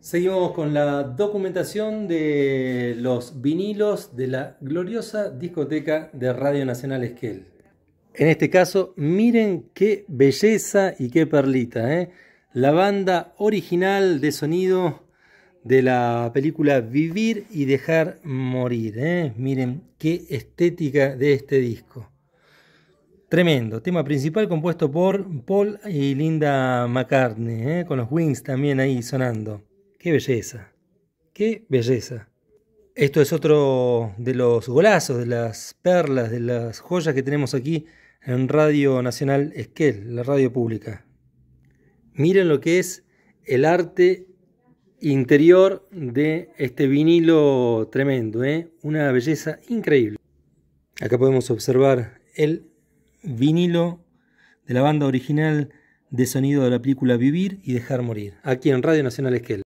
Seguimos con la documentación de los vinilos de la gloriosa discoteca de Radio Nacional Esquel. En este caso, miren qué belleza y qué perlita. ¿eh? La banda original de sonido de la película Vivir y Dejar Morir. ¿eh? Miren qué estética de este disco. Tremendo. Tema principal compuesto por Paul y Linda McCartney, ¿eh? con los Wings también ahí sonando. Qué belleza, qué belleza. Esto es otro de los golazos, de las perlas, de las joyas que tenemos aquí en Radio Nacional Esquel, la radio pública. Miren lo que es el arte interior de este vinilo tremendo, ¿eh? una belleza increíble. Acá podemos observar el vinilo de la banda original de sonido de la película Vivir y Dejar Morir, aquí en Radio Nacional Esquel.